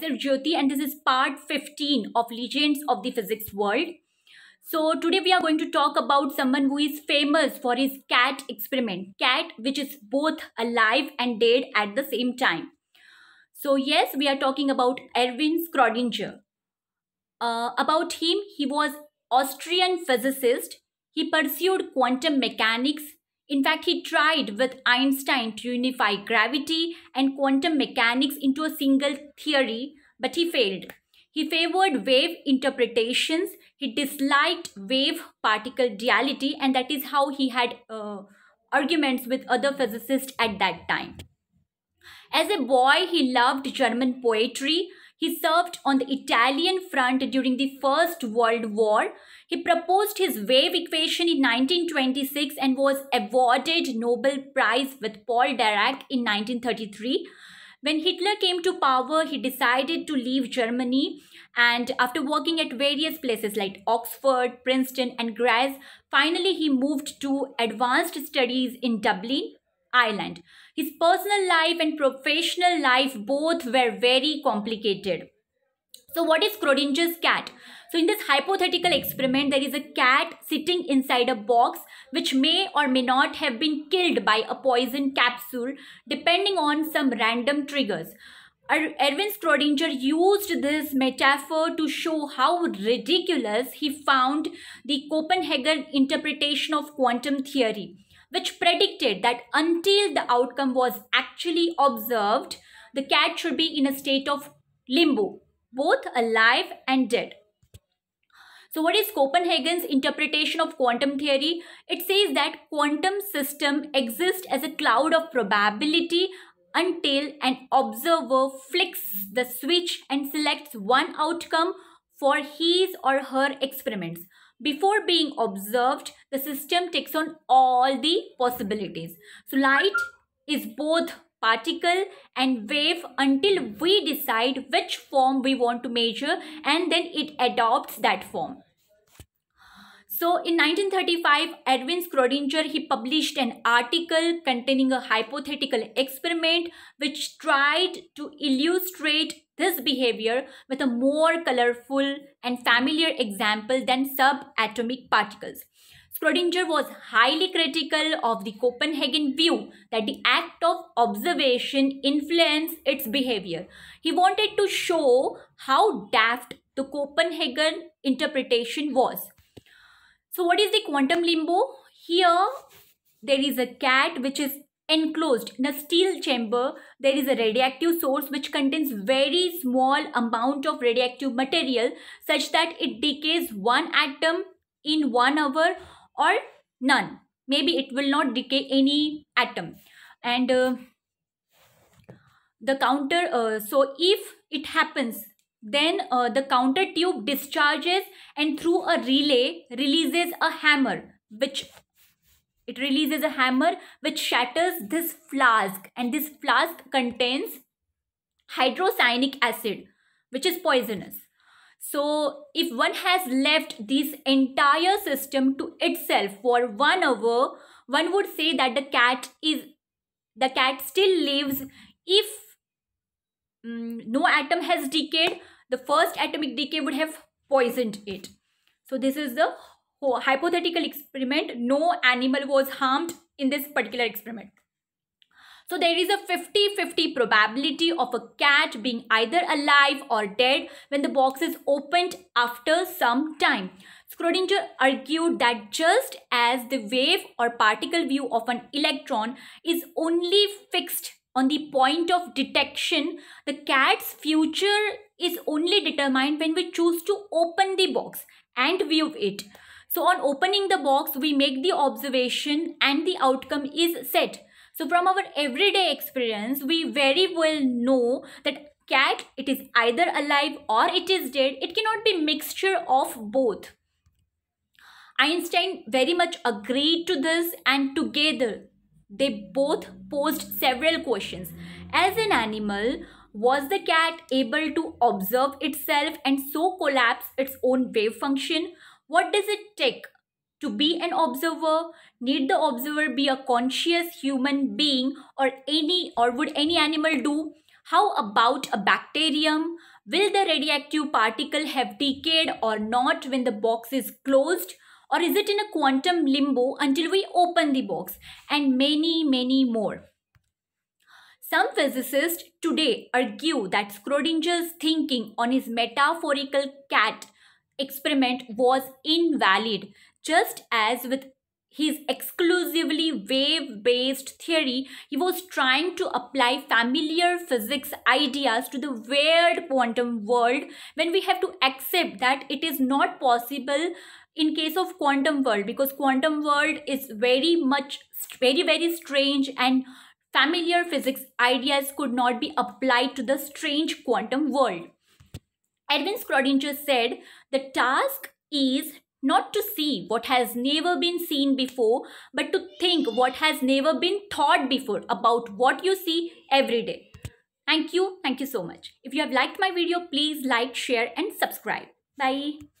myself Jyoti and this is part 15 of Legends of the Physics World. So today we are going to talk about someone who is famous for his cat experiment. Cat which is both alive and dead at the same time. So yes, we are talking about Erwin Schrödinger. Uh, about him, he was Austrian physicist. He pursued quantum mechanics in fact, he tried with Einstein to unify gravity and quantum mechanics into a single theory, but he failed. He favored wave interpretations. He disliked wave particle duality, and that is how he had uh, arguments with other physicists at that time. As a boy, he loved German poetry he served on the Italian front during the First World War. He proposed his wave equation in 1926 and was awarded Nobel Prize with Paul Dirac in 1933. When Hitler came to power, he decided to leave Germany and after working at various places like Oxford, Princeton and Graz, finally he moved to advanced studies in Dublin Ireland. His personal life and professional life both were very complicated. So what is Schrodinger's cat? So in this hypothetical experiment, there is a cat sitting inside a box which may or may not have been killed by a poison capsule depending on some random triggers. Er, Erwin Schrodinger used this metaphor to show how ridiculous he found the Copenhagen interpretation of quantum theory which predicted that until the outcome was actually observed, the cat should be in a state of limbo, both alive and dead. So what is Copenhagen's interpretation of quantum theory? It says that quantum system exists as a cloud of probability until an observer flicks the switch and selects one outcome for his or her experiments. Before being observed, the system takes on all the possibilities. So light is both particle and wave until we decide which form we want to measure and then it adopts that form. So in 1935, Edwin Schrodinger, he published an article containing a hypothetical experiment which tried to illustrate this behavior with a more colorful and familiar example than subatomic particles. Schrodinger was highly critical of the Copenhagen view that the act of observation influenced its behavior. He wanted to show how daft the Copenhagen interpretation was. So what is the quantum limbo? Here there is a cat which is enclosed in a steel chamber. There is a radioactive source which contains very small amount of radioactive material such that it decays one atom in one hour or none. Maybe it will not decay any atom. And uh, the counter, uh, so if it happens then uh, the counter tube discharges and through a relay releases a hammer which it releases a hammer which shatters this flask and this flask contains hydrocyanic acid which is poisonous. So if one has left this entire system to itself for one hour, one would say that the cat is the cat still lives if um, no atom has decayed the first atomic decay would have poisoned it. So this is the hypothetical experiment. No animal was harmed in this particular experiment. So there is a 50-50 probability of a cat being either alive or dead when the box is opened after some time. Schrodinger argued that just as the wave or particle view of an electron is only fixed on the point of detection, the cat's future is only determined when we choose to open the box and view it. So on opening the box, we make the observation and the outcome is set. So from our everyday experience, we very well know that cat, it is either alive or it is dead. It cannot be mixture of both. Einstein very much agreed to this and together they both posed several questions. As an animal, was the cat able to observe itself and so collapse its own wave function? What does it take to be an observer? Need the observer be a conscious human being or any or would any animal do? How about a bacterium? Will the radioactive particle have decayed or not when the box is closed? or is it in a quantum limbo until we open the box and many many more some physicists today argue that Schrodinger's thinking on his metaphorical cat experiment was invalid, just as with his exclusively wave based theory, he was trying to apply familiar physics ideas to the weird quantum world when we have to accept that it is not possible in case of quantum world because quantum world is very much very very strange and familiar physics ideas could not be applied to the strange quantum world edwin schrodinger said the task is not to see what has never been seen before but to think what has never been thought before about what you see every day thank you thank you so much if you have liked my video please like share and subscribe bye